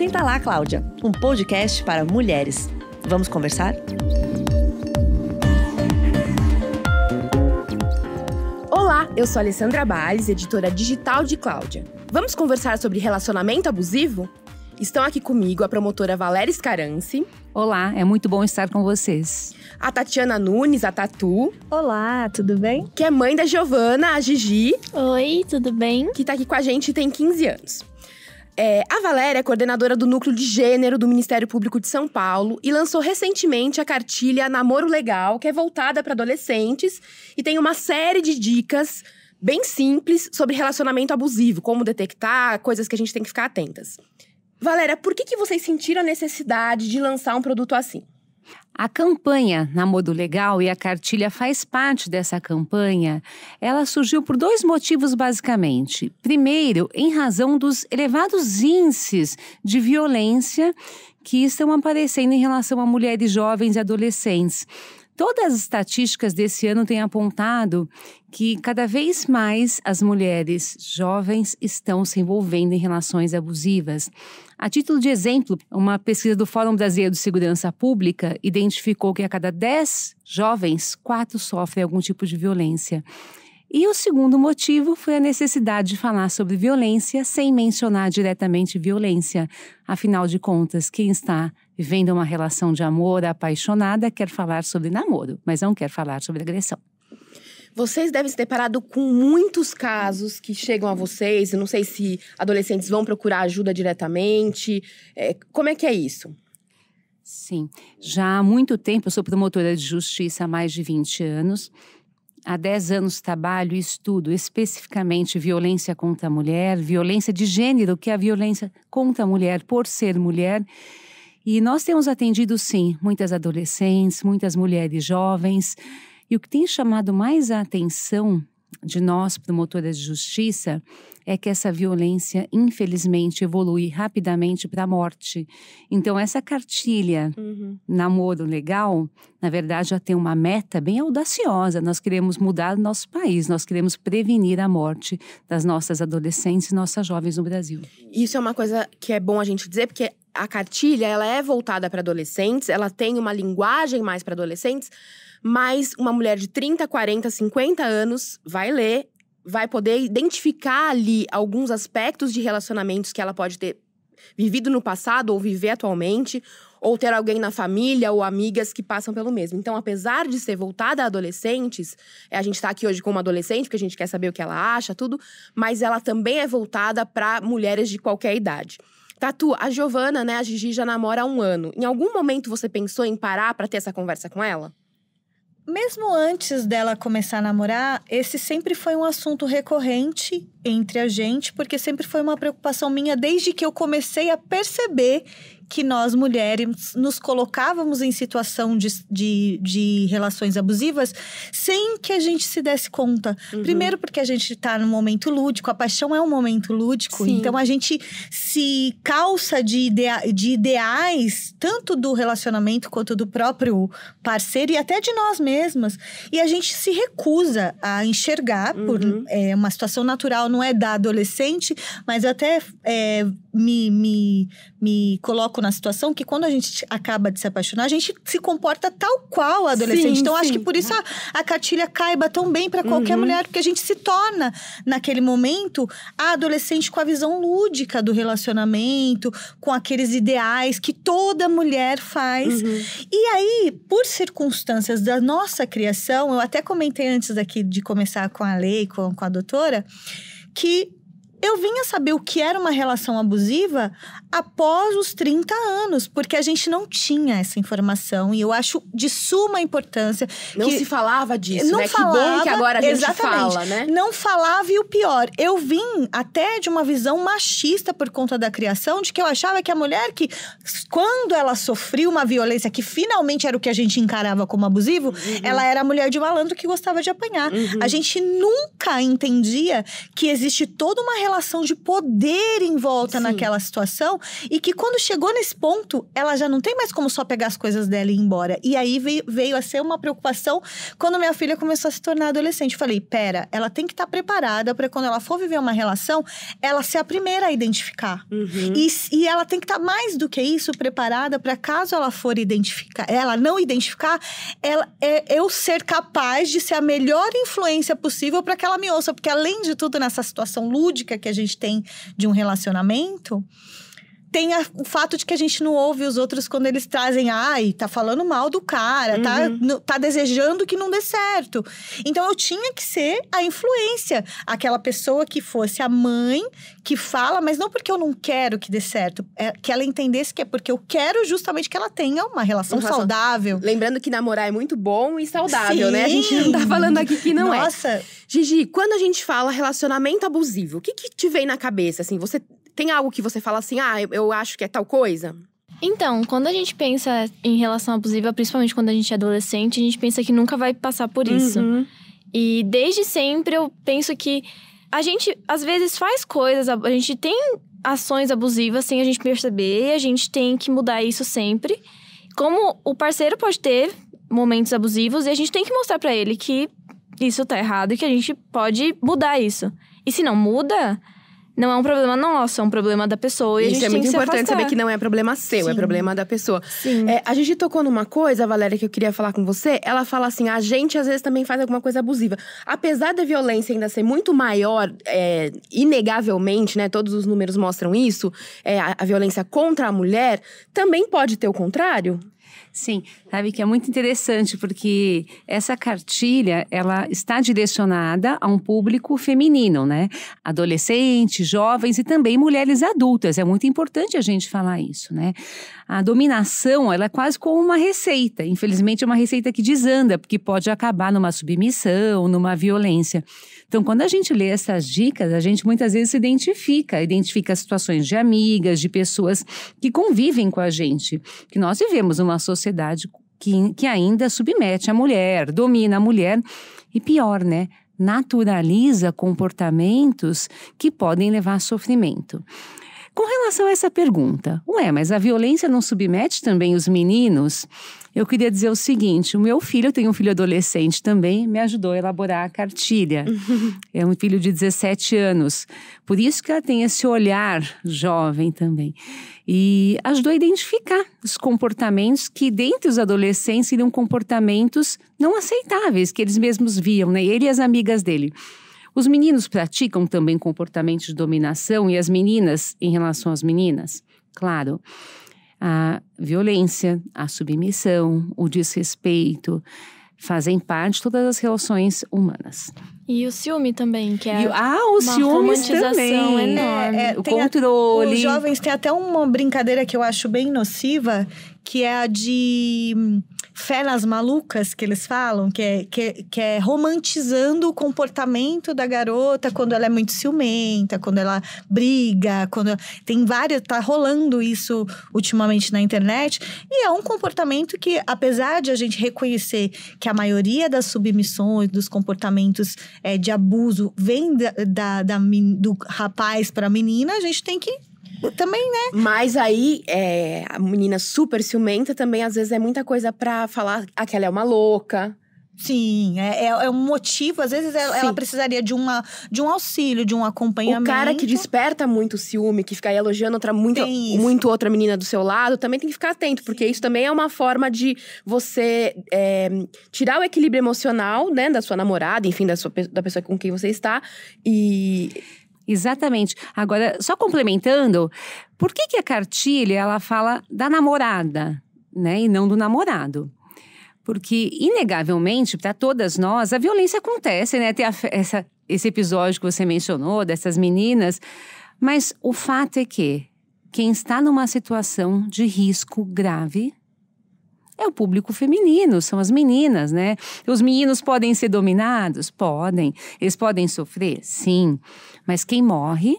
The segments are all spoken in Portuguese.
Senta lá, Cláudia, um podcast para mulheres. Vamos conversar? Olá, eu sou Alessandra Bales, editora digital de Cláudia. Vamos conversar sobre relacionamento abusivo? Estão aqui comigo a promotora Valéria Scarance. Olá, é muito bom estar com vocês. A Tatiana Nunes, a Tatu. Olá, tudo bem? Que é mãe da Giovana, a Gigi. Oi, tudo bem? Que tá aqui com a gente e tem 15 anos. É, a Valéria é coordenadora do Núcleo de Gênero do Ministério Público de São Paulo e lançou recentemente a cartilha Namoro Legal, que é voltada para adolescentes e tem uma série de dicas bem simples sobre relacionamento abusivo, como detectar, coisas que a gente tem que ficar atentas. Valéria, por que, que vocês sentiram a necessidade de lançar um produto assim? A campanha na modo Legal e a cartilha faz parte dessa campanha. Ela surgiu por dois motivos, basicamente. Primeiro, em razão dos elevados índices de violência que estão aparecendo em relação a mulheres jovens e adolescentes. Todas as estatísticas desse ano têm apontado que cada vez mais as mulheres jovens estão se envolvendo em relações abusivas. A título de exemplo, uma pesquisa do Fórum Brasileiro de Segurança Pública identificou que a cada 10 jovens, 4 sofrem algum tipo de violência. E o segundo motivo foi a necessidade de falar sobre violência sem mencionar diretamente violência. Afinal de contas, quem está vivendo uma relação de amor apaixonada quer falar sobre namoro, mas não quer falar sobre agressão. Vocês devem se deparado com muitos casos que chegam a vocês. Eu não sei se adolescentes vão procurar ajuda diretamente. É, como é que é isso? Sim. Já há muito tempo eu sou promotora de justiça há mais de 20 anos. Há 10 anos trabalho e estudo especificamente violência contra a mulher, violência de gênero, que é a violência contra a mulher por ser mulher. E nós temos atendido, sim, muitas adolescentes, muitas mulheres jovens, e o que tem chamado mais a atenção de nós, promotoras de justiça, é que essa violência, infelizmente, evolui rapidamente para a morte. Então, essa cartilha uhum. Namoro Legal, na verdade, já tem uma meta bem audaciosa. Nós queremos mudar o nosso país, nós queremos prevenir a morte das nossas adolescentes e nossas jovens no Brasil. Isso é uma coisa que é bom a gente dizer, porque a cartilha ela é voltada para adolescentes, ela tem uma linguagem mais para adolescentes mas uma mulher de 30, 40, 50 anos vai ler, vai poder identificar ali alguns aspectos de relacionamentos que ela pode ter vivido no passado ou viver atualmente, ou ter alguém na família ou amigas que passam pelo mesmo. Então, apesar de ser voltada a adolescentes, é, a gente está aqui hoje como adolescente, porque a gente quer saber o que ela acha, tudo, mas ela também é voltada para mulheres de qualquer idade. Tatu, a Giovana, né, a Gigi já namora há um ano. Em algum momento você pensou em parar para ter essa conversa com ela? Mesmo antes dela começar a namorar, esse sempre foi um assunto recorrente entre a gente, porque sempre foi uma preocupação minha desde que eu comecei a perceber que nós mulheres nos colocávamos em situação de, de, de relações abusivas sem que a gente se desse conta. Uhum. Primeiro, porque a gente está num momento lúdico, a paixão é um momento lúdico, Sim. então a gente se calça de, idea, de ideais, tanto do relacionamento quanto do próprio parceiro e até de nós mesmas, e a gente se recusa a enxergar uhum. por é, uma situação natural, não é da adolescente, mas até. É, me, me, me coloco na situação que quando a gente acaba de se apaixonar, a gente se comporta tal qual a adolescente. Sim, então, sim. acho que por isso a, a cartilha caiba tão bem para qualquer uhum. mulher, porque a gente se torna, naquele momento, a adolescente com a visão lúdica do relacionamento, com aqueles ideais que toda mulher faz. Uhum. E aí, por circunstâncias da nossa criação, eu até comentei antes aqui de começar com a lei, com, com a doutora, que eu vinha saber o que era uma relação abusiva após os 30 anos, porque a gente não tinha essa informação e eu acho de suma importância. Não que se falava disso, não né? Falava, que bom que agora a gente fala, né? Não falava e o pior, eu vim até de uma visão machista por conta da criação, de que eu achava que a mulher que quando ela sofreu uma violência que finalmente era o que a gente encarava como abusivo, uhum. ela era a mulher de malandro que gostava de apanhar. Uhum. A gente nunca entendia que existe toda uma relação de poder em volta Sim. naquela situação e que quando chegou nesse ponto, ela já não tem mais como só pegar as coisas dela e ir embora. E aí veio, veio a ser uma preocupação quando minha filha começou a se tornar adolescente. Eu falei, pera, ela tem que estar tá preparada para quando ela for viver uma relação, ela ser a primeira a identificar. Uhum. E, e ela tem que estar tá mais do que isso preparada para caso ela for identificar, ela não identificar, ela é eu ser capaz de ser a melhor influência possível para que ela me ouça, porque além de tudo nessa situação lúdica que a gente tem de um relacionamento, tem a, o fato de que a gente não ouve os outros quando eles trazem, ai, tá falando mal do cara, tá uhum. tá, no, tá desejando que não dê certo. Então eu tinha que ser a influência, aquela pessoa que fosse a mãe que fala, mas não porque eu não quero que dê certo, é que ela entendesse que é porque eu quero justamente que ela tenha uma relação saudável. Lembrando que namorar é muito bom e saudável, Sim. né? A gente não tá falando aqui que não Nossa. é. Nossa. Gigi, quando a gente fala relacionamento abusivo, o que que te vem na cabeça assim? Você tem algo que você fala assim, ah, eu, acho que é tal coisa? Então, quando a gente pensa em relação abusiva, principalmente quando a gente é adolescente, a gente pensa que nunca vai passar por uhum. isso. Uhum. E desde sempre eu penso que a gente às vezes faz coisas, a gente tem ações abusivas sem a gente perceber, e a gente tem que mudar isso sempre. Como o parceiro pode ter momentos abusivos e a gente tem que mostrar para ele que isso tá errado e que a gente pode mudar isso. E se não muda, não é um problema nosso, é um problema da pessoa. E Isso é muito importante saber que não é problema seu, é Sim. é problema da pessoa. É, a gente tocou numa coisa, Valéria, que eu queria falar com você. Ela fala assim: a gente às vezes também faz alguma coisa abusiva. Apesar da violência ainda ser muito maior, é, inegavelmente, né? Todos os números mostram isso. É, a, a violência contra a mulher também pode ter o contrário. Sim, sabe que é muito interessante porque essa cartilha ela está direcionada a um público feminino, né? Adolescentes, jovens e também mulheres adultas. É muito importante a gente falar isso, né? a dominação ela é quase como uma receita. Infelizmente, é uma receita que desanda, porque pode acabar numa submissão, numa violência. Então, quando a gente lê essas dicas, a gente muitas vezes se identifica, identifica situações de amigas, de pessoas que convivem com a gente, que nós vivemos uma sociedade que, que ainda submete a mulher, domina a mulher e pior, né? naturaliza comportamentos que podem levar a sofrimento. Com relação a essa pergunta, ué, mas a violência não submete também os meninos? Eu queria dizer o seguinte: o meu filho, eu tenho um filho adolescente também, me ajudou a elaborar a cartilha. é um filho de 17 anos. Por isso que ela tem esse olhar jovem também. E ajudou a identificar os comportamentos que, dentre os adolescentes, seriam comportamentos não aceitáveis, que eles mesmos viam, né? Ele e as amigas dele. Os meninos praticam também comportamentos de dominação e as meninas em relação às meninas? Claro. A violência, a submissão, o desrespeito fazem parte de todas as relações humanas. E o ciúme também, que é e, ah, o uma ciúmes também. enorme. É, é, o controle. A, os jovens têm até uma brincadeira que eu acho bem nociva, que é a de hum, fé nas malucas que eles falam, que é, que, que é romantizando o comportamento da garota quando ela é muito ciumenta, quando ela briga, quando tem várias, tá rolando isso ultimamente na internet, e é um comportamento que apesar de a gente reconhecer que a maioria das submissões, dos comportamentos é, de abuso vem da, da, da do rapaz para a menina, a gente tem que também, né? Mas aí, é, a menina super ciumenta também, às vezes, é muita coisa pra falar aquela ah, é uma louca. Sim, é, é, é, um motivo. Às vezes ela, ela, precisaria de, uma, de um auxílio, de um acompanhamento. O cara que desperta muito ciúme, que fica elogiando outra, muito, muito outra menina do seu lado, também tem que ficar atento, porque Sim. isso também é uma forma de você é, tirar o equilíbrio emocional, né, da sua namorada, enfim, da, sua, da pessoa com quem você está. E Exatamente. Agora, só complementando, por que, que a cartilha ela fala da namorada, né, e não do namorado? Porque, inegavelmente, para todas nós, a violência acontece, né? Tem a, essa, esse episódio que você mencionou, dessas meninas. Mas o fato é que quem está numa situação de risco grave é o público feminino, são as meninas, né? Os meninos podem ser dominados? Podem. Eles podem sofrer? Sim. Mas quem morre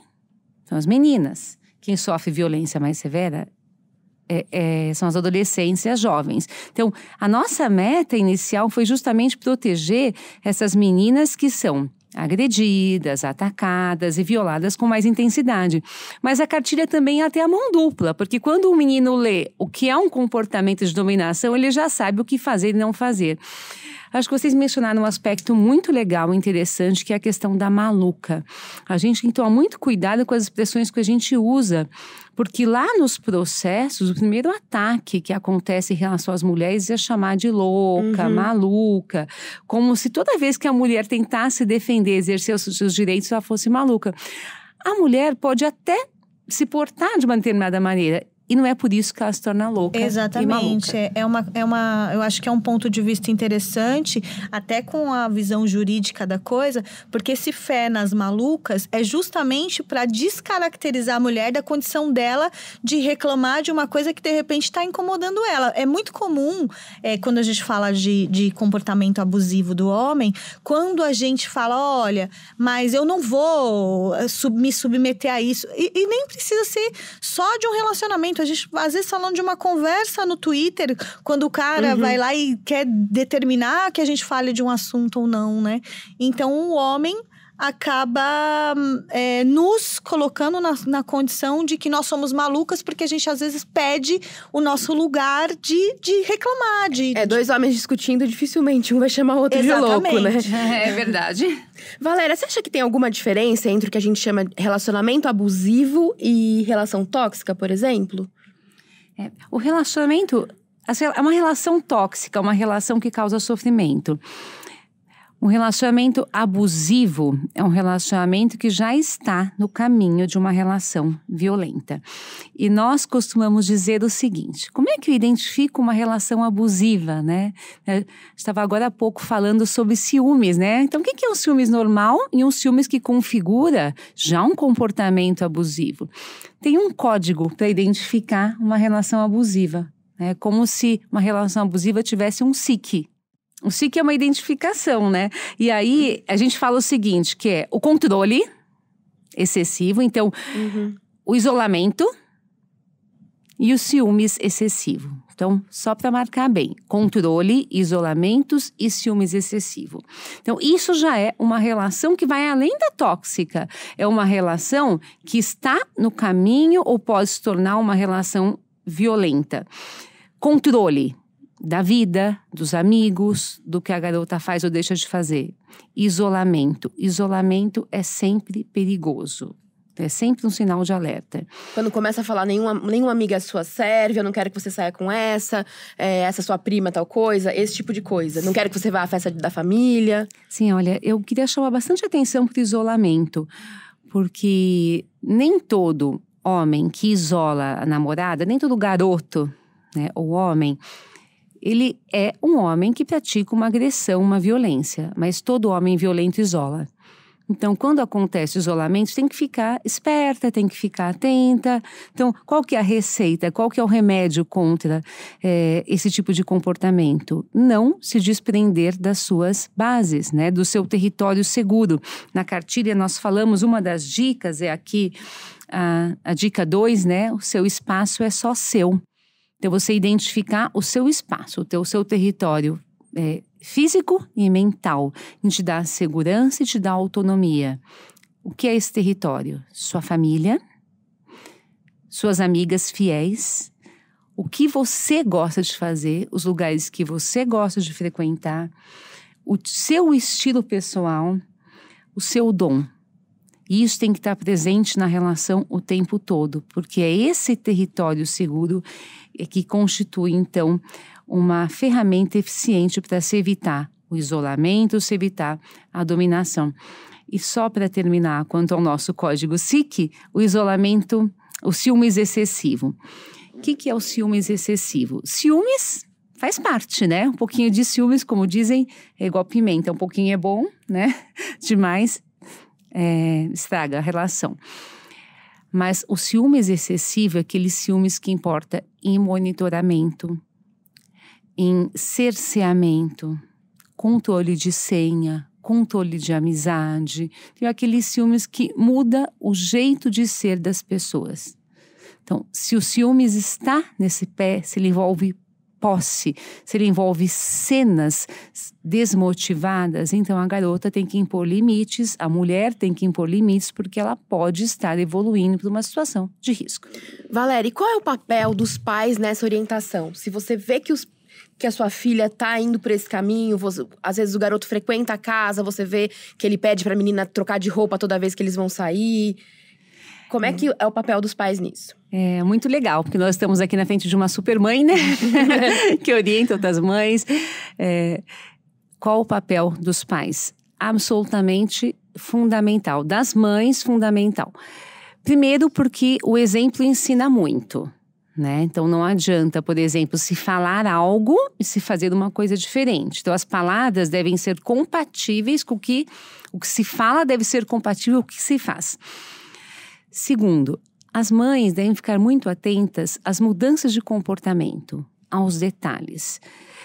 são as meninas. Quem sofre violência mais severa é, é, são as adolescentes e as jovens. Então, a nossa meta inicial foi justamente proteger essas meninas que são agredidas, atacadas e violadas com mais intensidade. Mas a cartilha também é até a mão dupla, porque quando o menino lê o que é um comportamento de dominação, ele já sabe o que fazer e não fazer. Acho que vocês mencionaram um aspecto muito legal, e interessante, que é a questão da maluca. A gente tem que tomar muito cuidado com as expressões que a gente usa porque lá nos processos, o primeiro ataque que acontece em relação às mulheres é chamar de louca, uhum. maluca, como se toda vez que a mulher tentasse defender, exercer os seus direitos, ela fosse maluca. A mulher pode até se portar de uma determinada maneira e não é por isso que ela se torna louca. Exatamente. É, é uma, é uma. Eu acho que é um ponto de vista interessante, até com a visão jurídica da coisa, porque esse fé nas malucas é justamente para descaracterizar a mulher da condição dela de reclamar de uma coisa que de repente está incomodando ela. É muito comum é, quando a gente fala de, de comportamento abusivo do homem, quando a gente fala, olha, mas eu não vou eh, me submeter a isso. E, e nem precisa ser só de um relacionamento a gente às vezes falando de uma conversa no Twitter, quando o cara uhum. vai lá e quer determinar que a gente fale de um assunto ou não, né? Então o homem acaba é, nos colocando na, na, condição de que nós somos malucas, porque a gente às vezes pede o nosso lugar de, de reclamar. De, é, dois homens discutindo, dificilmente um vai chamar o outro Exatamente. de louco, né? É verdade. Valéria, você acha que tem alguma diferença entre o que a gente chama de relacionamento abusivo e relação tóxica, por exemplo? É, o relacionamento assim, é uma relação tóxica, uma relação que causa sofrimento. Um relacionamento abusivo é um relacionamento que já está no caminho de uma relação violenta. E nós costumamos dizer o seguinte: como é que eu identifico uma relação abusiva, né? estava agora há pouco falando sobre ciúmes, né? Então, o que é um ciúmes normal e um ciúmes que configura já um comportamento abusivo? Tem um código para identificar uma relação abusiva. É como se uma relação abusiva tivesse um SIC, o SIC é uma identificação, né? E aí a gente fala o seguinte, que é o controle excessivo, então uhum. o isolamento e os ciúmes excessivo. Então, só para marcar bem, controle, isolamentos e ciúmes excessivo. Então, isso já é uma relação que vai além da tóxica. É uma relação que está no caminho ou pode se tornar uma relação violenta. Controle da vida, dos amigos, do que a garota faz ou deixa de fazer. Isolamento. Isolamento é sempre perigoso. É sempre um sinal de alerta. Quando começa a falar, nenhuma, nenhuma amiga é sua serve, eu não quero que você saia com essa, é, essa é sua prima, tal coisa, esse tipo de coisa. Não quero que você vá à festa da família. Sim, olha, eu queria chamar bastante atenção para o isolamento, porque nem todo homem que isola a namorada, nem todo garoto né, ou homem ele é um homem que pratica uma agressão, uma violência, mas todo homem violento isola. Então, quando acontece isolamento, tem que ficar esperta, tem que ficar atenta. Então, qual que é a receita? Qual que é o remédio contra é, esse tipo de comportamento? Não se desprender das suas bases, né? Do seu território seguro. Na cartilha nós falamos uma das dicas é aqui a, a dica 2, né? O seu espaço é só seu. Então, você identificar o seu espaço, o, teu, o seu território é, físico e mental, e te dá segurança e te dá autonomia. O que é esse território? Sua família, suas amigas fiéis, o que você gosta de fazer, os lugares que você gosta de frequentar, o seu estilo pessoal, o seu dom. E isso tem que estar presente na relação o tempo todo, porque é esse território seguro é que constitui, então, uma ferramenta eficiente para se evitar o isolamento, se evitar a dominação. E só para terminar, quanto ao nosso código SIC, o isolamento, o ciúmes excessivo. O que, que é o ciúmes excessivo? Ciúmes faz parte, né? Um pouquinho de ciúmes, como dizem, é igual pimenta. Um pouquinho é bom, né? Demais é, estraga a relação. Mas o ciúmes excessivo é aquele ciúmes que importa em monitoramento, em cerceamento, controle de senha, controle de amizade. Tem aqueles ciúmes que muda o jeito de ser das pessoas. Então, se o ciúmes está nesse pé, se ele envolve posse, se ele envolve cenas desmotivadas, então a garota tem que impor limites, a mulher tem que impor limites, porque ela pode estar evoluindo para uma situação de risco. Valéria, qual é o papel dos pais nessa orientação? Se você vê que os que a sua filha tá indo por esse caminho, você, às vezes o garoto frequenta a casa, você vê que ele pede para a menina trocar de roupa toda vez que eles vão sair. Como é que é o papel dos pais nisso? É muito legal, porque nós estamos aqui na frente de uma super mãe, né? que orienta outras mães. É, qual o papel dos pais? Absolutamente fundamental. Das mães, fundamental. Primeiro, porque o exemplo ensina muito. Né? Então não adianta, por exemplo, se falar algo e se fazer uma coisa diferente. Então as palavras devem ser compatíveis com o que o que se fala deve ser compatível com o que se faz. Segundo, as mães devem ficar muito atentas às mudanças de comportamento, aos detalhes.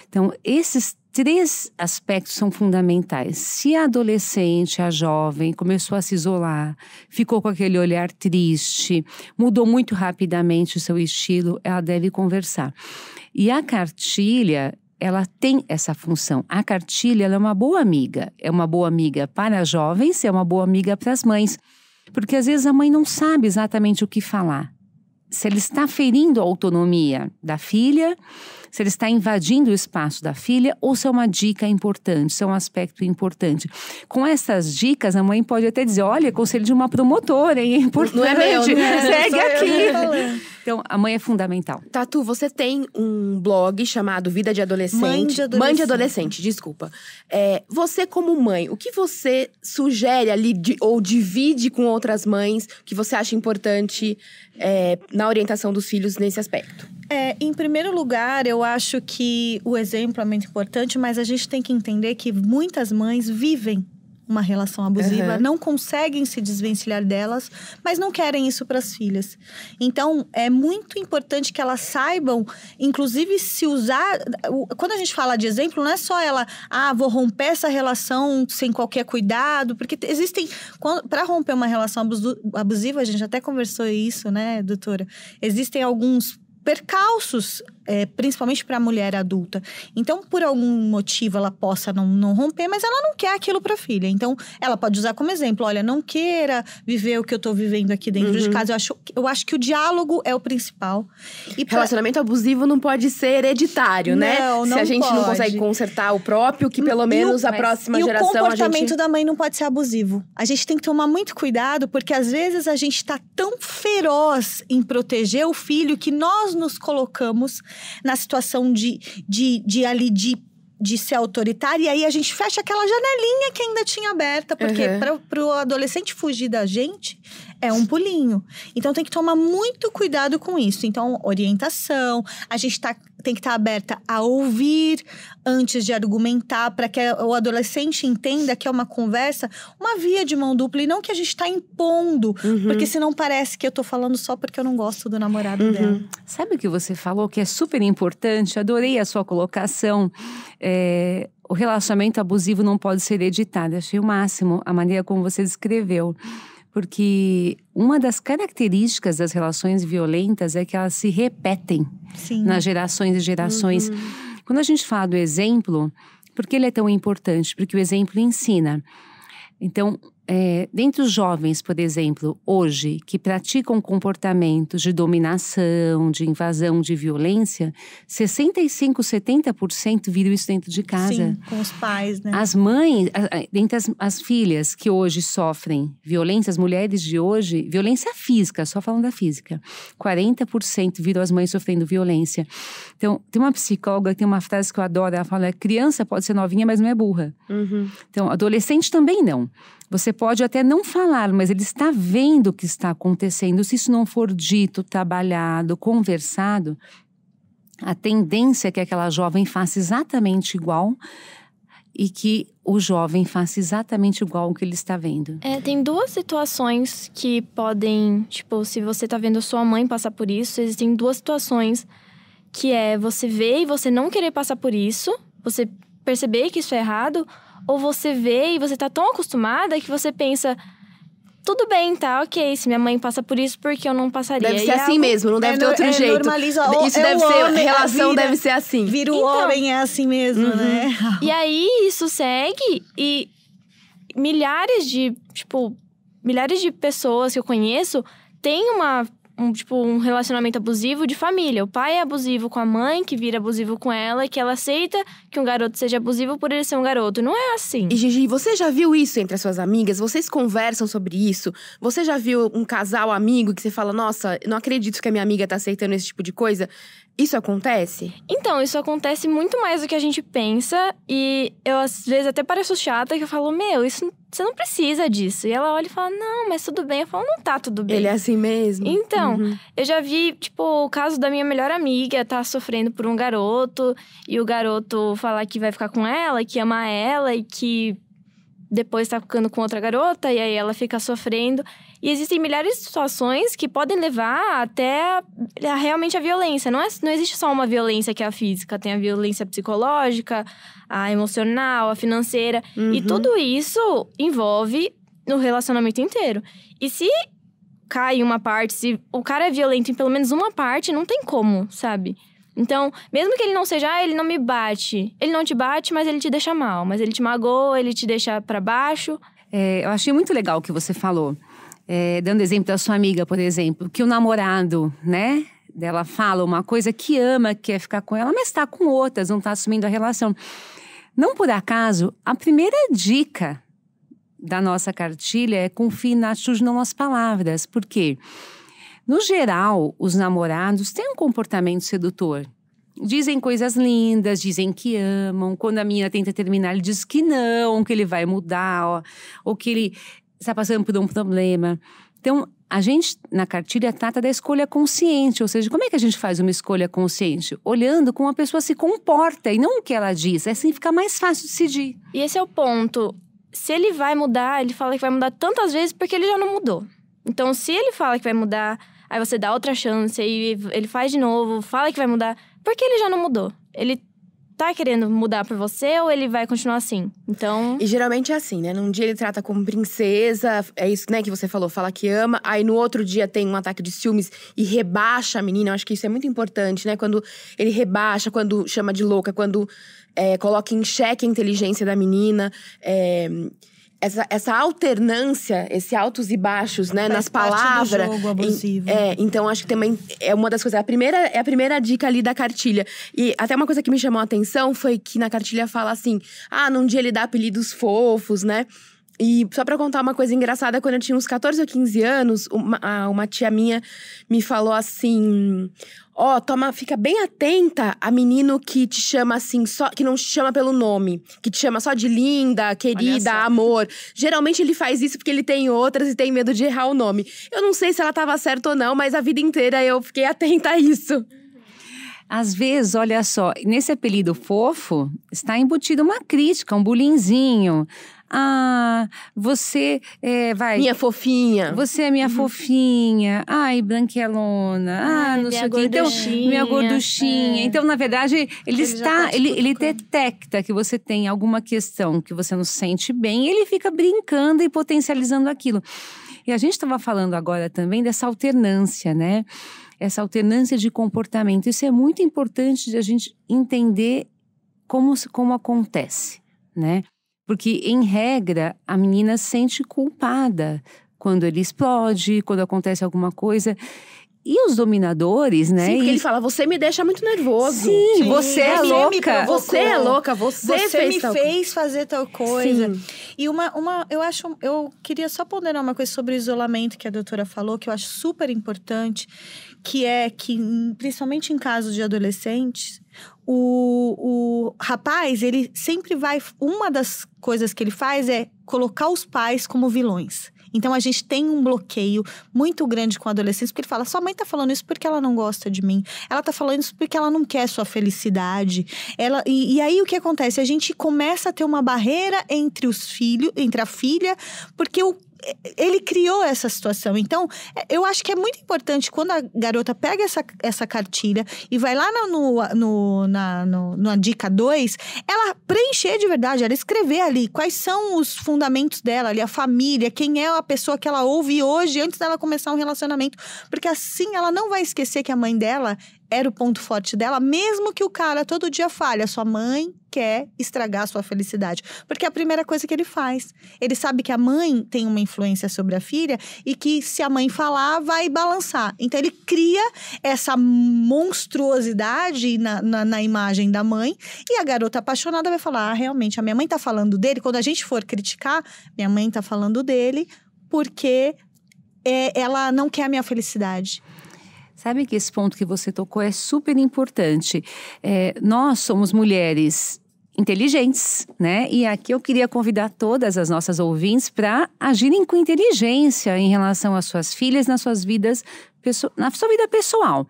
Então, esses três aspectos são fundamentais. Se a adolescente, a jovem, começou a se isolar, ficou com aquele olhar triste, mudou muito rapidamente o seu estilo, ela deve conversar. E a cartilha, ela tem essa função. A cartilha é uma boa amiga. É uma boa amiga para jovens, é uma boa amiga para as mães. Porque às vezes a mãe não sabe exatamente o que falar. Se ela está ferindo a autonomia da filha, se ele está invadindo o espaço da filha ou se é uma dica importante, se é um aspecto importante. Com essas dicas, a mãe pode até dizer: olha, conselho de uma promotora, hein? É, é importante. Não é meu, não é, Segue aqui. Então, a mãe é fundamental. Tatu, você tem um blog chamado Vida de Adolescente. Mãe de Adolescente. Mãe de Adolescente, desculpa. É, você, como mãe, o que você sugere ali de, ou divide com outras mães que você acha importante é, na orientação dos filhos nesse aspecto? É, em primeiro lugar, eu acho que o exemplo é muito importante, mas a gente tem que entender que muitas mães vivem uma relação abusiva, uhum. não conseguem se desvencilhar delas, mas não querem isso para as filhas. Então, é muito importante que elas saibam, inclusive, se usar. Quando a gente fala de exemplo, não é só ela, ah, vou romper essa relação sem qualquer cuidado, porque existem. Para romper uma relação abusiva, a gente até conversou isso, né, doutora? Existem alguns percalços é, principalmente para a mulher adulta. Então, por algum motivo, ela possa não, não romper, mas ela não quer aquilo para a filha. Então, ela pode usar como exemplo: olha, não queira viver o que eu estou vivendo aqui dentro uhum. de casa. Eu acho, eu acho que o diálogo é o principal. E Relacionamento pra... abusivo não pode ser hereditário, não, né? Não Se a gente pode. não consegue consertar o próprio, que pelo menos é, o, a próxima geração. O comportamento gente... da mãe não pode ser abusivo. A gente tem que tomar muito cuidado, porque às vezes a gente está tão feroz em proteger o filho que nós nos colocamos na situação de, de, de ali de de ser autoritária, e aí a gente fecha aquela janelinha que ainda tinha aberta, porque uhum. para o adolescente fugir da gente é um pulinho. Então tem que tomar muito cuidado com isso. Então, orientação, a gente está tem que estar aberta a ouvir antes de argumentar, para que o adolescente entenda que é uma conversa, uma via de mão dupla, e não que a gente está impondo, uhum. porque senão parece que eu estou falando só porque eu não gosto do namorado uhum. dela. Sabe o que você falou que é super importante? Adorei a sua colocação. É, o relacionamento abusivo não pode ser editado. Achei o máximo a maneira como você descreveu porque uma das características das relações violentas é que elas se repetem Sim. nas gerações e gerações. Uhum. Quando a gente fala do exemplo, por que ele é tão importante? Porque o exemplo ensina. Então, é, dentre os jovens, por exemplo, hoje, que praticam comportamentos de dominação, de invasão, de violência, 65, 70% viram isso dentro de casa. Sim, com os pais, né? As mães, dentre as, as filhas que hoje sofrem violência, as mulheres de hoje, violência física, só falando da física, 40% viram as mães sofrendo violência. Então, tem uma psicóloga que tem uma frase que eu adoro, ela fala, criança pode ser novinha, mas não é burra. Uhum. Então, adolescente também não. Você pode até não falar, mas ele está vendo o que está acontecendo. Se isso não for dito, trabalhado, conversado, a tendência é que aquela jovem faça exatamente igual e que o jovem faça exatamente igual o que ele está vendo. É, tem duas situações que podem, tipo, se você está vendo sua mãe passar por isso, existem duas situações que é você ver e você não querer passar por isso, você perceber que isso é errado, ou você vê e você tá tão acostumada que você pensa. Tudo bem, tá, ok. Se minha mãe passa por isso, porque eu não passaria. Deve ser e é assim algo... mesmo, não é deve é, ter outro é, jeito. Normaliza, isso é deve ser, homem, relação vira, deve ser assim. Vira o então, homem, é assim mesmo, uhum. né? E aí, isso segue e milhares de, tipo, milhares de pessoas que eu conheço têm uma um, tipo, um relacionamento abusivo de família. O pai é abusivo com a mãe, que vira abusivo com ela, e que ela aceita que um garoto seja abusivo por ele ser um garoto. Não é assim. E Gigi, você já viu isso entre as suas amigas? Vocês conversam sobre isso? Você já viu um casal amigo que você fala, nossa, não acredito que a minha amiga tá aceitando esse tipo de coisa? Isso acontece? Então, isso acontece muito mais do que a gente pensa. E eu, às vezes, até pareço chata que eu falo, meu, isso você não precisa disso. E ela olha e fala, não, mas tudo bem. Eu falo, não tá tudo bem. Ele é assim mesmo? Então, uhum. eu já vi, tipo, o caso da minha melhor amiga tá sofrendo por um garoto. E o garoto falar que vai ficar com ela, que ama ela e que depois tá ficando com outra garota. E aí ela fica sofrendo. E existem milhares de situações que podem levar até a, realmente a violência. Não, é, não existe só uma violência que é a física, tem a violência psicológica, a emocional, a financeira. Uhum. E tudo isso envolve no relacionamento inteiro. E se cai uma parte, se o cara é violento em pelo menos uma parte, não tem como, sabe? Então, mesmo que ele não seja, ah, ele não me bate. Ele não te bate, mas ele te deixa mal. Mas ele te magoa, ele te deixa para baixo. É, eu achei muito legal o que você falou é, dando exemplo da sua amiga, por exemplo, que o namorado, né, dela fala uma coisa que ama, que quer ficar com ela, mas está com outras, não está assumindo a relação. Não por acaso, a primeira dica da nossa cartilha é confie na suas não nas palavras, porque no geral os namorados têm um comportamento sedutor. Dizem coisas lindas, dizem que amam. Quando a menina tenta terminar, ele diz que não, que ele vai mudar, ó, ou que ele está passando por um problema. Então, a gente na cartilha trata da escolha consciente, ou seja, como é que a gente faz uma escolha consciente? Olhando como a pessoa se comporta e não o que ela diz. Assim fica mais fácil decidir. E esse é o ponto. Se ele vai mudar, ele fala que vai mudar tantas vezes porque ele já não mudou. Então, se ele fala que vai mudar, aí você dá outra chance, aí ele faz de novo, fala que vai mudar, porque ele já não mudou. Ele tá querendo mudar por você ou ele vai continuar assim? Então. E geralmente é assim, né? Num dia ele trata como princesa, é isso, né, que você falou, fala que ama. Aí no outro dia tem um ataque de ciúmes e rebaixa a menina. Eu acho que isso é muito importante, né? Quando ele rebaixa, quando chama de louca, quando é, coloca em xeque a inteligência da menina. É essa, essa alternância, esse altos e baixos, né, Faz nas palavras. Do jogo É, então acho que também é uma das coisas. A primeira é a primeira dica ali da cartilha. E até uma coisa que me chamou a atenção foi que na cartilha fala assim: "Ah, num dia ele dá apelidos fofos, né?" E só para contar uma coisa engraçada, quando eu tinha uns 14 ou 15 anos, uma, uma tia minha me falou assim: Ó, oh, toma, fica bem atenta a menino que te chama assim, só que não te chama pelo nome, que te chama só de linda, querida, amor. Geralmente ele faz isso porque ele tem outras e tem medo de errar o nome. Eu não sei se ela tava certa ou não, mas a vida inteira eu fiquei atenta a isso. Às vezes, olha só, nesse apelido fofo está embutida uma crítica, um bullyingzinho. Ah, você é, vai. Minha fofinha. Você é minha uhum. fofinha. Ai, branquelona. Ah, Ai, não sei o quê. Então, minha gorduchinha. É. Então, na verdade, ele, está. Tá ele, tipo, ele detecta que você tem alguma questão que você não sente bem, ele fica brincando e potencializando aquilo. E a gente estava falando agora também dessa alternância, né? Essa alternância de comportamento. Isso é muito importante de a gente entender como, como acontece, né? Porque, em regra, a menina sente culpada quando ele explode, quando acontece alguma coisa. E os dominadores, né? Sim, porque e... ele fala, você me deixa muito nervoso. Sim, Sim você é louca. Você é louca, você, você fez me tal... fez fazer tal coisa. Sim. E uma, uma, eu acho, eu queria só ponderar uma coisa sobre o isolamento que a doutora falou, que eu acho super importante, que é que, principalmente em casos de adolescentes, o, o rapaz, ele sempre vai. Uma das coisas que ele faz é colocar os pais como vilões. Então a gente tem um bloqueio muito grande com adolescentes, porque ele fala: sua mãe tá falando isso porque ela não gosta de mim, ela tá falando isso porque ela não quer sua felicidade. Ela, e, e aí o que acontece? A gente começa a ter uma barreira entre os filhos, entre a filha, porque o ele criou essa situação. Então, é, eu acho que é muito importante quando a garota pega essa, essa cartilha e vai lá no, no, no na, no, na dica 2, ela preencher de verdade, ela escrever ali quais são os fundamentos dela, ali, a família, quem é a pessoa que ela ouve hoje antes dela começar um relacionamento. Porque assim ela não vai esquecer que a mãe dela era o ponto forte dela, mesmo que o cara todo dia falhe. A sua mãe quer estragar a sua felicidade. Porque é a primeira coisa que ele faz. Ele sabe que a mãe tem uma influência sobre a filha e que se a mãe falar, vai balançar. Então ele cria essa monstruosidade na, na, na imagem da mãe e a garota apaixonada vai falar: ah, realmente, a minha mãe tá falando dele. Quando a gente for criticar, minha mãe tá falando dele porque é, ela não quer a minha felicidade. Sabe que esse ponto que você tocou é super importante. É, nós somos mulheres inteligentes, né? E aqui eu queria convidar todas as nossas ouvintes para agirem com inteligência em relação às suas filhas, nas suas vidas, na sua vida pessoal.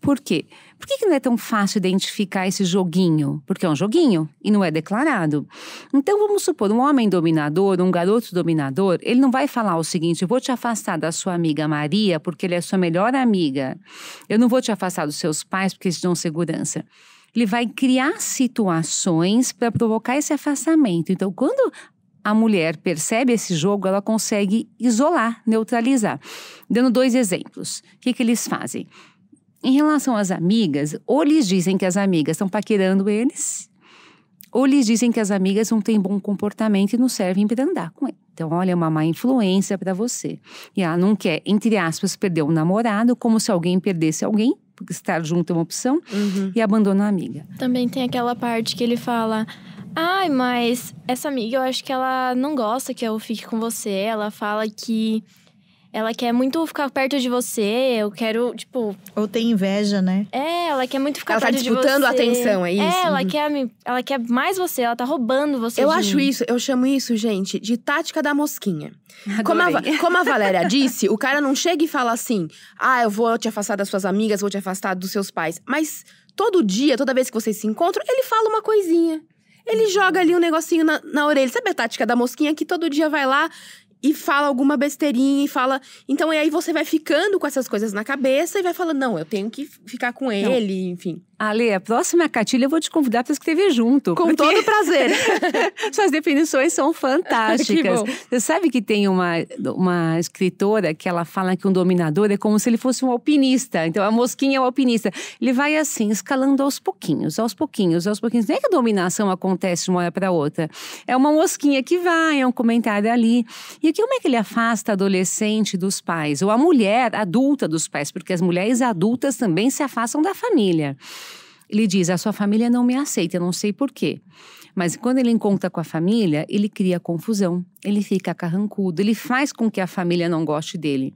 Por quê? Porque por que, que não é tão fácil identificar esse joguinho? Porque é um joguinho e não é declarado. Então vamos supor, um homem dominador, um garoto dominador, ele não vai falar o seguinte: eu vou te afastar da sua amiga Maria, porque ele é sua melhor amiga. Eu não vou te afastar dos seus pais, porque eles te dão segurança ele vai criar situações para provocar esse afastamento. Então, quando a mulher percebe esse jogo, ela consegue isolar, neutralizar. Dando dois exemplos. O que, que eles fazem? Em relação às amigas, ou lhes dizem que as amigas estão paquerando eles, ou lhes dizem que as amigas não têm bom comportamento e não servem para andar com ele. Então, olha, é uma má influência para você. E ela não quer, entre aspas, perder um namorado, como se alguém perdesse alguém, porque estar junto é uma opção, uhum. e abandona a amiga. Também tem aquela parte que ele fala. Ai, ah, mas essa amiga eu acho que ela não gosta que eu fique com você. Ela fala que ela quer muito ficar perto de você, eu quero, tipo. Ou tem inveja, né? É, ela quer muito ficar ela tá perto tá de você. Ela tá disputando a atenção, é, é isso? É, ela, uhum. quer, ela quer mais você, ela tá roubando você. Eu acho mim. isso, eu chamo isso, gente, de tática da mosquinha. Como a, como a, Valéria disse, o cara não chega e fala assim: ah, eu vou te afastar das suas amigas, vou te afastar dos seus pais. Mas todo dia, toda vez que vocês se encontram, ele fala uma coisinha. Ele uhum. joga ali um negocinho na, na orelha. Sabe a tática da mosquinha que todo dia vai lá e fala alguma besteirinha e fala. Então, e aí você vai ficando com essas coisas na cabeça e vai falando, não, eu tenho que ficar com ele, não. enfim. Ale, a próxima cartilha eu vou te convidar para escrever junto. Com porque... todo prazer. Suas definições são fantásticas. Você sabe que tem uma, uma escritora que ela fala que um dominador é como se ele fosse um alpinista. Então, a mosquinha é o alpinista. Ele vai assim, escalando aos pouquinhos, aos pouquinhos, aos pouquinhos. Não é que a dominação acontece de uma hora para outra. É uma mosquinha que vai, é um comentário ali. E aqui, como é que ele afasta a adolescente dos pais? Ou a mulher adulta dos pais? Porque as mulheres adultas também se afastam da família. Ele diz: a sua família não me aceita, eu não sei por quê. Mas quando ele encontra com a família, ele cria confusão, ele fica carrancudo, ele faz com que a família não goste dele.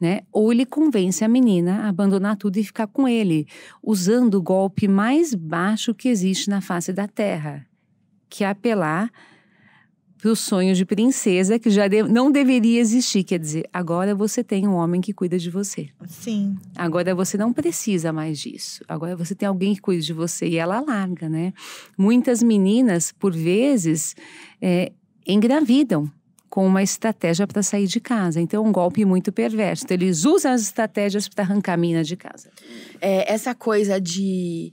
Né? Ou ele convence a menina a abandonar tudo e ficar com ele, usando o golpe mais baixo que existe na face da terra, que é apelar para o sonho de princesa que já de, não deveria existir. Quer dizer, agora você tem um homem que cuida de você. Sim. Agora você não precisa mais disso. Agora você tem alguém que cuida de você e ela larga, né? Muitas meninas, por vezes, é, engravidam com uma estratégia para sair de casa. Então, um golpe muito perverso. Então, eles usam as estratégias para arrancar a mina de casa. É, essa coisa de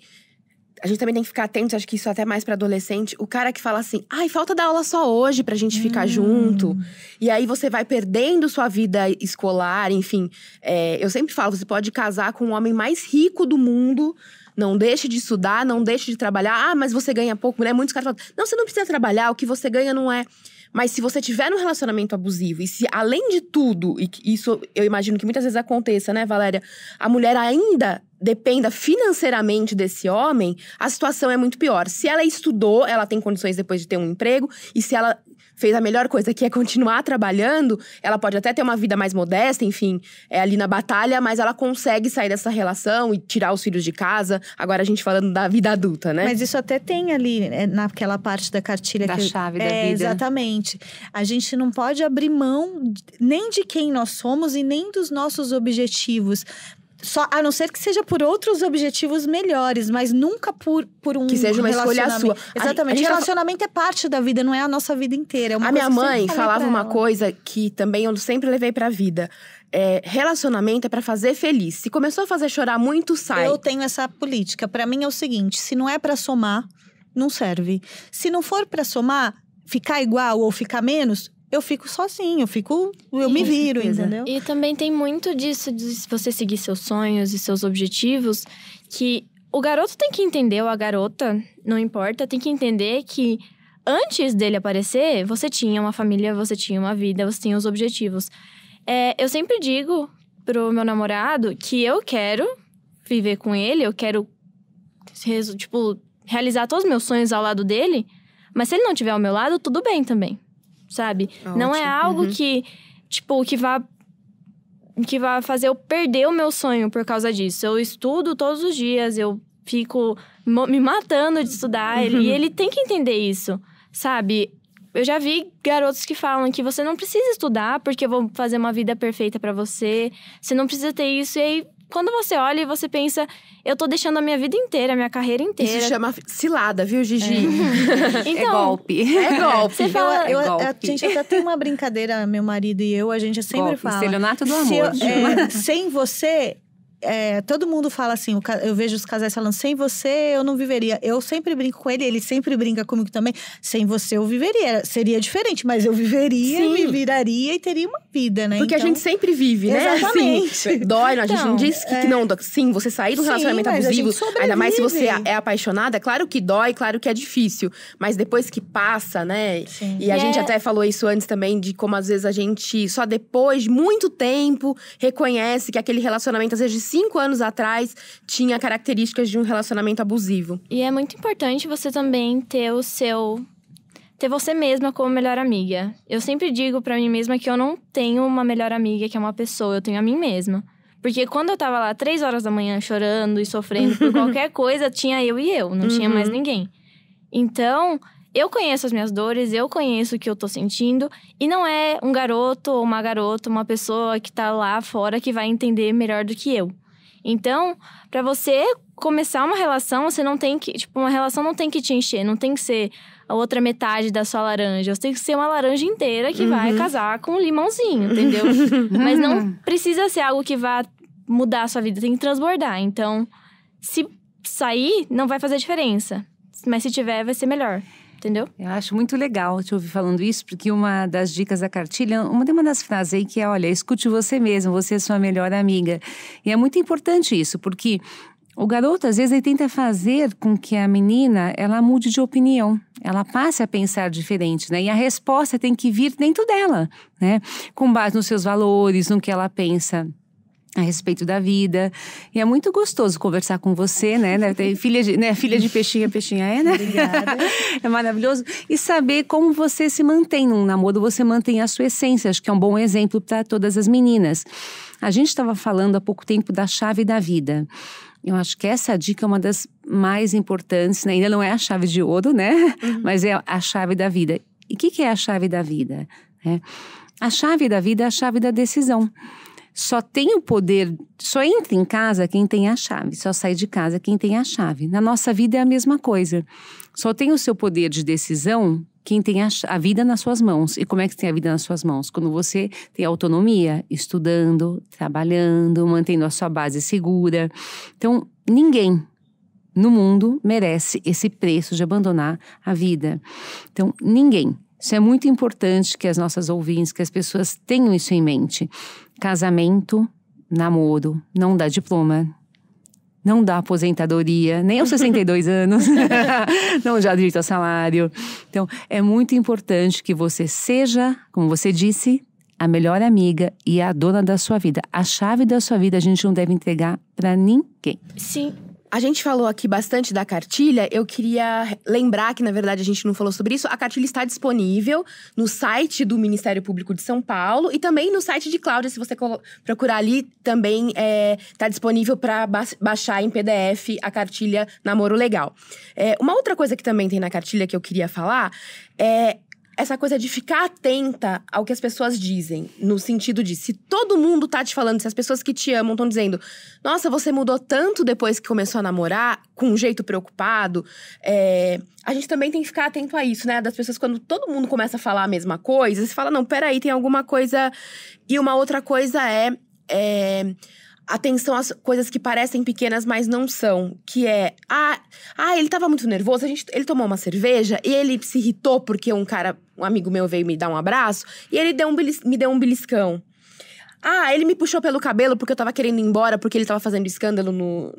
a gente também tem que ficar atento, acho que isso é até mais para adolescente, o cara que fala assim: "Ai, falta da aula só hoje pra gente ficar hum. junto". E aí você vai perdendo sua vida escolar, enfim. É, eu sempre falo, você pode casar com o homem mais rico do mundo, não deixe de estudar, não deixe de trabalhar. Ah, mas você ganha pouco, né? Muitos caras falam: "Não, você não precisa trabalhar, o que você ganha não é". Mas se você tiver um relacionamento abusivo e se além de tudo, e isso eu imagino que muitas vezes aconteça, né, Valéria, a mulher ainda dependa financeiramente desse homem, a situação é muito pior. Se ela estudou, ela tem condições depois de ter um emprego, e se ela fez a melhor coisa, que é continuar trabalhando, ela pode até ter uma vida mais modesta, enfim, é ali na batalha, mas ela consegue sair dessa relação e tirar os filhos de casa. Agora a gente falando da vida adulta, né? Mas isso até tem ali é, naquela parte da cartilha da que chave da é, vida. Exatamente. A gente não pode abrir mão nem de quem nós somos e nem dos nossos objetivos, só, a não ser que seja por outros objetivos melhores, mas nunca por, por um Que seja uma escolha sua. Exatamente. A, a relacionamento é parte da vida, não é a nossa vida inteira. É a minha mãe falava uma coisa que também eu sempre levei para a vida. É, relacionamento é para fazer feliz. Se começou a fazer chorar muito, sai. Eu tenho essa política. Para mim é o seguinte: se não é para somar, não serve. Se não for para somar, ficar igual ou ficar menos, eu fico sozinho, eu fico, eu me viro, entendeu? E também tem muito disso de você seguir seus sonhos e seus objetivos, que o garoto tem que entender, ou a garota, não importa, tem que entender que antes dele aparecer, você tinha uma família, você tinha uma vida, você tinha os objetivos. É, eu sempre digo pro meu namorado que eu quero viver com ele, eu quero, tipo, realizar todos os meus sonhos ao lado dele, mas se ele não estiver ao meu lado, tudo bem também sabe? Ótimo. Não é algo uhum. que, tipo, que vá que vai fazer eu perder o meu sonho por causa disso. Eu estudo todos os dias, eu fico me matando de estudar. Uhum. e ele tem que entender isso, sabe? Eu já vi garotos que falam que você não precisa estudar porque eu vou fazer uma vida perfeita para você. Você não precisa ter isso. E aí quando você olha e você pensa, eu tô deixando a minha vida inteira, a minha carreira inteira. Isso chama cilada, viu, Gigi? É, é então, é golpe. É golpe. Você fala, eu, é golpe. A, gente até tem uma brincadeira, meu marido e eu, a gente sempre golpe, fala. Estelionato do amor. Se eu, é, sem você, é, todo mundo fala assim, eu vejo os casais falando, sem você eu não viveria. Eu sempre brinco com ele, ele sempre brinca comigo também. Sem você eu viveria. Seria diferente, mas eu viveria, Sim. me viraria e teria uma vida, né? Porque então... a gente então, sempre vive, né? Assim, Exatamente. Assim, dói, então, a gente não então, diz que, é... que não Sim, você sair do relacionamento Sim, abusivo, ainda mais se você é apaixonada, claro que dói, claro que é difícil. Mas depois que passa, né? Sim. E a é... gente até falou isso antes também, de como às vezes a gente só depois de muito tempo reconhece que aquele relacionamento às vezes cinco anos atrás tinha características de um relacionamento abusivo. E é muito importante você também ter o seu ter você mesma como melhor amiga. Eu sempre digo para mim mesma que eu não tenho uma melhor amiga que é uma pessoa, eu tenho a mim mesma. Porque quando eu tava lá três horas da manhã chorando e sofrendo por qualquer coisa, tinha eu e eu, não uhum. tinha mais uhum. ninguém. Então, eu conheço as minhas dores, eu conheço o que eu tô sentindo, e não é um garoto ou uma garota, uma pessoa que tá lá fora que vai entender melhor do que eu. Então, para você começar uma relação, você não tem que, tipo, uma relação não tem que te encher, não tem que ser a outra metade da sua laranja. Você tem que ser uma laranja inteira que uhum. vai casar com um limãozinho, entendeu? Mas não precisa ser algo que vá mudar a sua vida, tem que transbordar. Então, se sair, não vai fazer diferença. Mas se tiver, vai ser melhor entendeu? Eu acho muito legal te ouvir falando isso, porque uma das dicas da cartilha, uma, uma das frases aí que é, olha, escute você mesmo, você é sua melhor amiga. E é muito importante isso, porque o garoto, às vezes, ele tenta fazer com que a menina, ela mude de opinião. Ela passe a pensar diferente, né? E a resposta tem que vir dentro dela, né? Com base nos seus valores, no que ela pensa a respeito da vida. E é muito gostoso conversar com você, né? né filha, de, né? filha de peixinha, peixinha é, né? Obrigada. é maravilhoso. E saber como você se mantém num namoro, você mantém a sua essência. Acho que é um bom exemplo para todas as meninas. A gente estava falando há pouco tempo da chave da vida. Eu acho que essa dica é uma das mais importantes, né? Ainda não é a chave de ouro, né? Uhum. Mas é a chave da vida. E o que, que, é a chave da vida? É. A chave da vida é a chave da decisão só tem o poder, só entra em casa quem tem a chave, só sai de casa quem tem a chave. Na nossa vida é a mesma coisa. Só tem o seu poder de decisão quem tem a, a, vida nas suas mãos. E como é que tem a vida nas suas mãos? Quando você tem autonomia, estudando, trabalhando, mantendo a sua base segura. Então, ninguém no mundo merece esse preço de abandonar a vida. Então, ninguém. Isso é muito importante que as nossas ouvintes, que as pessoas tenham isso em mente casamento, namoro, não dá diploma, não dá aposentadoria, nem aos 62 anos, não já direito a salário. Então, é muito importante que você seja, como você disse, a melhor amiga e a dona da sua vida. A chave da sua vida a gente não deve entregar para ninguém. Sim, a gente falou aqui bastante da cartilha. Eu queria lembrar que, na verdade, a gente não falou sobre isso. A cartilha está disponível no site do Ministério Público de São Paulo e também no site de Cláudia. Se você procurar ali, também está é, tá disponível para ba baixar em PDF a cartilha Namoro Legal. É, uma outra coisa que também tem na cartilha que eu queria falar é essa coisa de ficar atenta ao que as pessoas dizem, no sentido de se todo mundo tá te falando, se as pessoas que te amam estão dizendo, nossa, você mudou tanto depois que começou a namorar, com um jeito preocupado, é, a gente também tem que ficar atento a isso, né? Das pessoas, quando todo mundo começa a falar a mesma coisa, você fala, não, peraí, tem alguma coisa. E uma outra coisa é, é atenção às coisas que parecem pequenas, mas não são. Que é, ah, ah ele tava muito nervoso, a gente, ele tomou uma cerveja e ele se irritou porque um cara, um amigo meu veio me dar um abraço e ele deu um belis, me deu um beliscão. Ah, ele me puxou pelo cabelo porque eu tava querendo ir embora, porque ele tava fazendo escândalo no.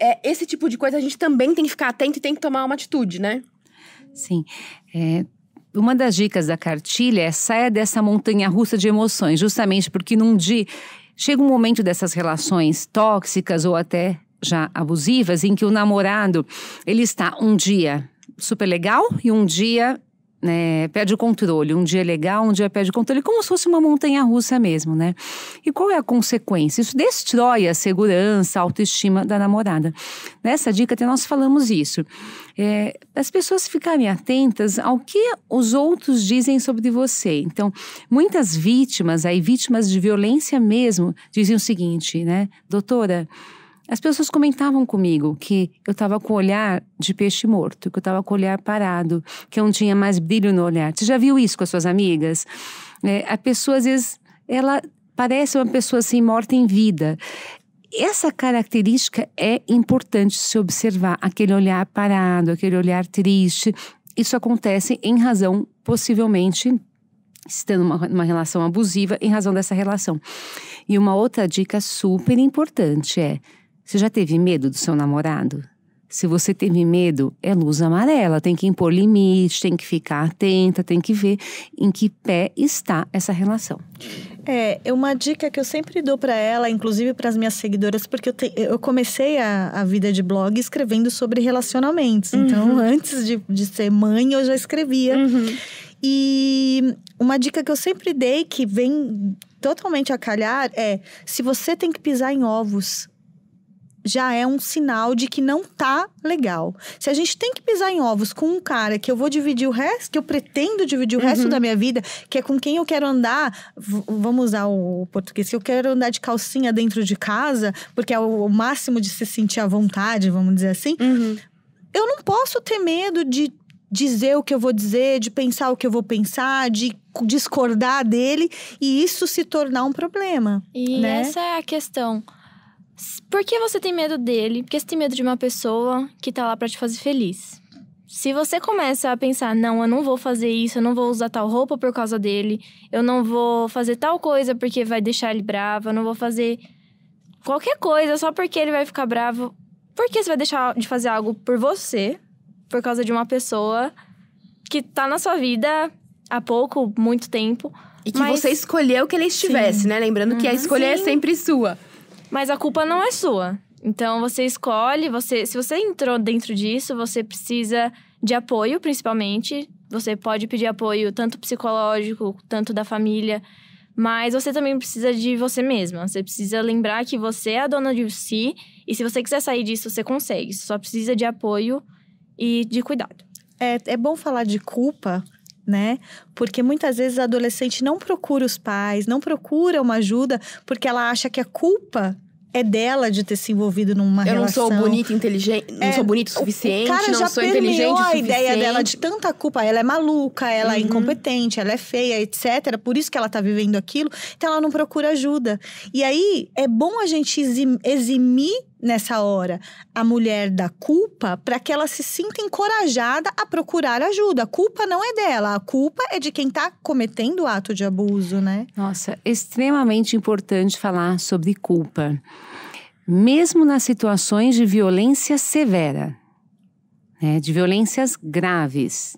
É, esse tipo de coisa a gente também tem que ficar atento e tem que tomar uma atitude, né? Sim. É, uma das dicas da cartilha é saia dessa montanha russa de emoções, justamente porque num dia Chega um momento dessas relações tóxicas ou até já abusivas em que o namorado ele está um dia super legal e um dia né, perde o controle. Um dia é legal, um dia perde o controle, como se fosse uma montanha russa mesmo, né? E qual é a consequência? Isso destrói a segurança, a autoestima da namorada. Nessa dica até nós falamos isso. É, as pessoas ficarem atentas ao que os outros dizem sobre você. Então, muitas vítimas, aí vítimas de violência mesmo, dizem o seguinte, né? Doutora, as pessoas comentavam comigo que eu estava com o olhar de peixe morto, que eu estava com o olhar parado, que eu não tinha mais brilho no olhar. Você já viu isso com as suas amigas? É, a pessoa, às vezes, ela parece uma pessoa assim, morta em vida. Essa característica é importante se observar, aquele olhar parado, aquele olhar triste. Isso acontece em razão, possivelmente, estando uma, uma relação abusiva, em razão dessa relação. E uma outra dica super importante é você já teve medo do seu namorado? Se você teve medo, é luz amarela, tem que impor limite, tem que ficar atenta, tem que ver em que pé está essa relação. É, é uma dica que eu sempre dou para ela, inclusive para as minhas seguidoras, porque eu, te, eu comecei a, a, vida de blog escrevendo sobre relacionamentos. Uhum. Então, antes de, de, ser mãe, eu já escrevia. Uhum. E uma dica que eu sempre dei, que vem totalmente a calhar, é: se você tem que pisar em ovos, já é um sinal de que não tá legal. Se a gente tem que pisar em ovos com um cara que eu vou dividir o resto, que eu pretendo dividir o uhum. resto da minha vida, que é com quem eu quero andar, vamos usar o português, que eu quero andar de calcinha dentro de casa, porque é o, o máximo de se sentir à vontade, vamos dizer assim. Uhum. Eu não posso ter medo de dizer o que eu vou dizer, de pensar o que eu vou pensar, de discordar dele e isso se tornar um problema. E né? essa é a questão. Por que você tem medo dele? Porque você tem medo de uma pessoa que tá lá para te fazer feliz? Se você começa a pensar, não, eu não vou fazer isso, eu não vou usar tal roupa por causa dele, eu não vou fazer tal coisa porque vai deixar ele bravo, eu não vou fazer qualquer coisa só porque ele vai ficar bravo. Por que você vai deixar de fazer algo por você, por causa de uma pessoa que tá na sua vida há pouco, muito tempo? E que mas... você escolheu que ele estivesse, Sim. né? Lembrando que a uhum. escolha é Sim. é sempre sua. Mas a culpa não é sua. Então você escolhe, você, se você entrou dentro disso, você precisa de apoio, principalmente. Você pode pedir apoio tanto psicológico, tanto da família, mas você também precisa de você mesma. Você precisa lembrar que você é a dona de si e se você quiser sair disso, você consegue. só precisa de apoio e de cuidado. É, é bom falar de culpa, né? Porque muitas vezes a adolescente não procura os pais, não procura uma ajuda, porque ela acha que a culpa é dela de ter se envolvido numa relação. Eu não sou bonita, inteligente, não é, sou bonito o suficiente, o cara não já sou inteligente a ideia dela de tanta culpa, ela é maluca, ela é uhum. é incompetente, ela é feia, etc. Por isso que ela tá vivendo aquilo, então ela não procura ajuda. E aí é bom a gente eximir nessa hora a mulher da culpa para que ela se sinta encorajada a procurar ajuda. A culpa não é dela, a culpa é de quem está cometendo o ato de abuso, né? Nossa, é extremamente importante falar sobre culpa. Mesmo nas situações de violência severa, né, de violências graves.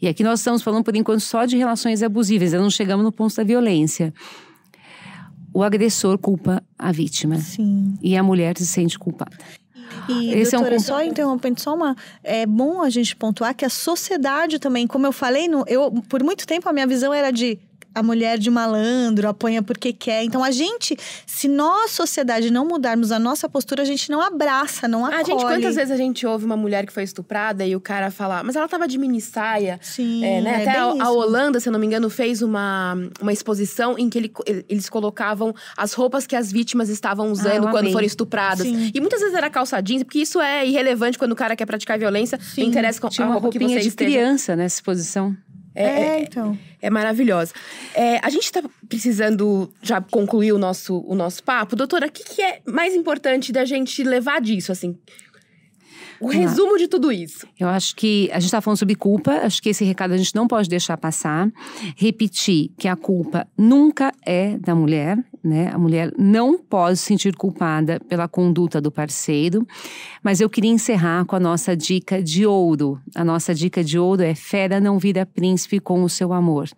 E aqui nós estamos falando por enquanto só de relações abusivas, ainda não chegamos no ponto da violência o agressor culpa a vítima. Sim. E a mulher se sente culpada. E, Esse doutora, é um... só interrompendo, só uma. É bom a gente pontuar que a sociedade também, como eu falei, no, eu, por muito tempo a minha visão era de a mulher de malandro, apanha porque quer. Então a gente, se nós, sociedade, não mudarmos a nossa postura, a gente não abraça, não acolhe. A gente, quantas vezes a gente ouve uma mulher que foi estuprada e o cara falar, mas ela tava de mini saia. Sim, é, né? é Até a, a, Holanda, se eu não me engano, fez uma, uma exposição em que ele, eles colocavam as roupas que as vítimas estavam ah, usando ah, quando foram estupradas. Sim. E muitas vezes era calça jeans, porque isso é irrelevante quando o cara quer praticar violência. Sim. Não interessa com Tinha a roupa roupinha que você de esteja. criança nessa exposição. É, é, é, então. É, é maravilhosa. É, a gente está precisando já concluir o nosso, o nosso papo. Doutora, o que, que é mais importante da gente levar disso, assim? O resumo de tudo isso. Eu acho que a gente está falando sobre culpa, acho que esse recado a gente não pode deixar passar. Repetir que a culpa nunca é da mulher, né? A mulher não pode se sentir culpada pela conduta do parceiro. Mas eu queria encerrar com a nossa dica de ouro. A nossa dica de ouro é: fera não vira príncipe com o seu amor.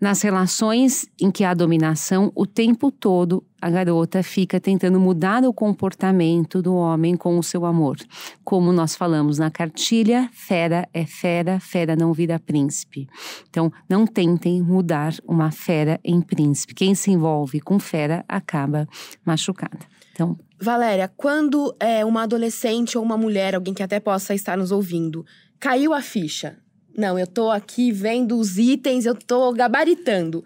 Nas relações em que há dominação, o tempo todo a garota fica tentando mudar o comportamento do homem com o seu amor. Como nós falamos na cartilha, fera é fera, fera não vira príncipe. Então, não tentem mudar uma fera em príncipe. Quem se envolve com fera acaba machucada. Então, Valéria, quando é uma adolescente ou uma mulher, alguém que até possa estar nos ouvindo, caiu a ficha, não, eu tô aqui vendo os itens, eu tô gabaritando.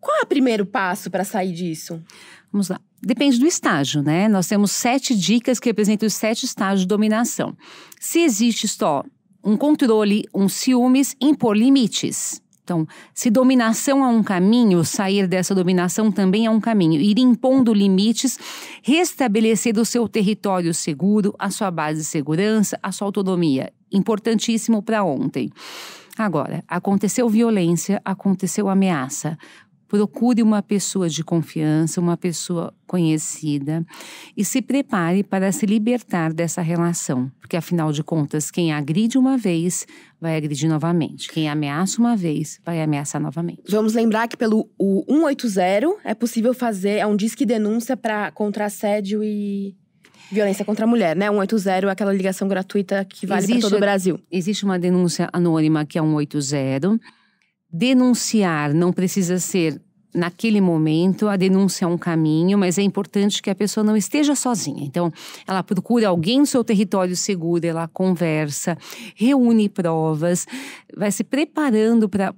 Qual é o primeiro passo para sair disso? Vamos lá. Depende do estágio, né? Nós temos sete dicas que representam os sete estágios de dominação. Se existe só um controle, um ciúmes, impor limites. Então, se dominação é um caminho, sair dessa dominação também é um caminho. Ir impondo limites, restabelecer o seu território seguro, a sua base de segurança, a sua autonomia importantíssimo para ontem. Agora, aconteceu violência, aconteceu ameaça. Procure uma pessoa de confiança, uma pessoa conhecida e se prepare para se libertar dessa relação, porque afinal de contas, quem agride uma vez vai agredir novamente, quem ameaça uma vez vai ameaçar novamente. Vamos lembrar que pelo 180 é possível fazer, é um disque denúncia para contra assédio e Violência contra a mulher, né? 180 é aquela ligação gratuita que vale para todo o Brasil. Existe uma denúncia anônima que é 180. Denunciar não precisa ser naquele momento, a denúncia é um caminho, mas é importante que a pessoa não esteja sozinha. Então, ela procura alguém no seu território seguro, ela conversa, reúne provas, vai se preparando para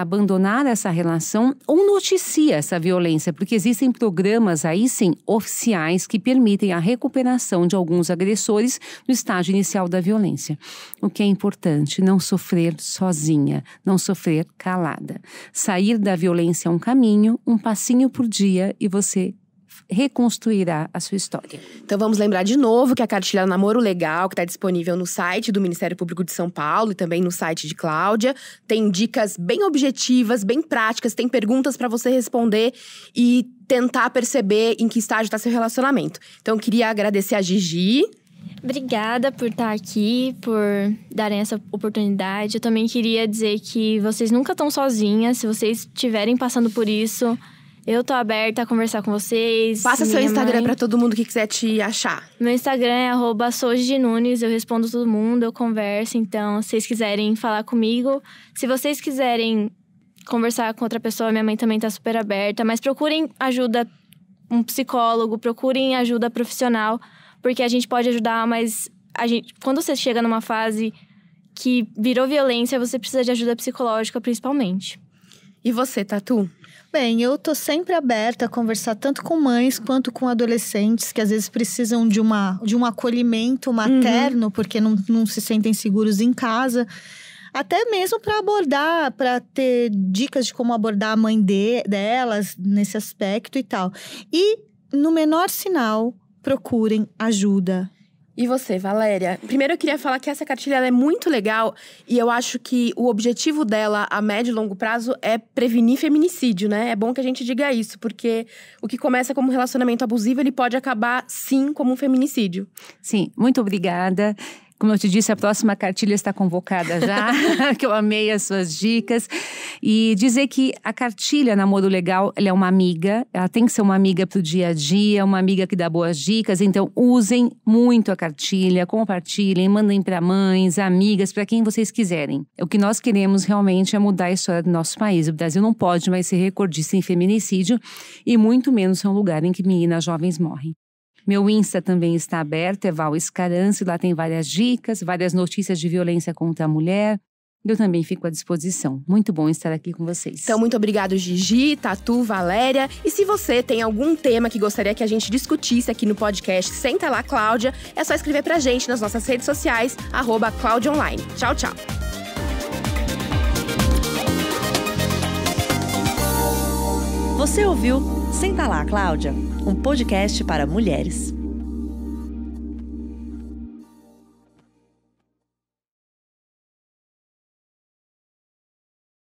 abandonar essa relação ou noticia essa violência, porque existem programas aí sim oficiais que permitem a recuperação de alguns agressores no estágio inicial da violência. O que é importante, não sofrer sozinha, não sofrer calada. Sair da violência é um caminho, um passinho por dia e você reconstruirá a sua história. Então vamos lembrar de novo que a cartilha Namoro Legal, que está disponível no site do Ministério Público de São Paulo e também no site de Cláudia, tem dicas bem objetivas, bem práticas, tem perguntas para você responder e tentar perceber em que estágio está seu relacionamento. Então eu queria agradecer a Gigi. Obrigada por estar tá aqui, por darem essa oportunidade. Eu também queria dizer que vocês nunca estão sozinhas. Se vocês estiverem passando por isso, eu tô aberta a conversar com vocês. Passa seu Instagram para pra todo mundo que quiser te achar. Meu Instagram é arroba eu respondo todo mundo, eu converso. Então, se vocês quiserem falar comigo, se vocês quiserem conversar com outra pessoa, minha mãe também tá super aberta. Mas procurem ajuda, um psicólogo, procurem ajuda profissional, porque a gente pode ajudar, mas a gente, quando você chega numa fase que virou violência, você precisa de ajuda psicológica, principalmente. E você, Tatu? bem, eu tô sempre aberta a conversar tanto com mães quanto com adolescentes que às vezes precisam de, uma, de um acolhimento uhum. materno uhum. porque não, não se sentem seguros em casa até mesmo para abordar, para ter dicas de como abordar a mãe de, delas nesse aspecto e tal. E no menor sinal, procurem ajuda. E você, Valéria? Primeiro eu queria falar que essa cartilha é muito legal e eu acho que o objetivo dela a médio e longo prazo é prevenir feminicídio, né? É bom que a gente diga isso, porque o que começa como um relacionamento abusivo, ele pode acabar sim como um feminicídio. Sim, muito obrigada. Como eu te disse, a próxima cartilha está convocada já, que eu amei as suas dicas. E dizer que a cartilha Namoro Legal, ela é uma amiga, ela tem que ser uma amiga para o dia a dia, uma amiga que dá boas dicas. Então, usem muito a cartilha, compartilhem, mandem para mães, amigas, para quem vocês quiserem. O que nós queremos realmente é mudar a história do nosso país. O Brasil não pode mais ser recordista em feminicídio e muito menos ser um lugar em que meninas jovens morrem. Meu Insta também está aberto, é Val Escarance, lá tem várias dicas, várias notícias de violência contra a mulher. Eu também fico à disposição. Muito bom estar aqui com vocês. Então, muito obrigado, Gigi, Tatu, Valéria. E se você tem algum tema que gostaria que a gente discutisse aqui no podcast Senta Lá, Cláudia, é só escrever pra gente nas nossas redes sociais, arroba Cláudia Online. Tchau, tchau. Você ouviu Senta Lá, Cláudia um podcast para mulheres.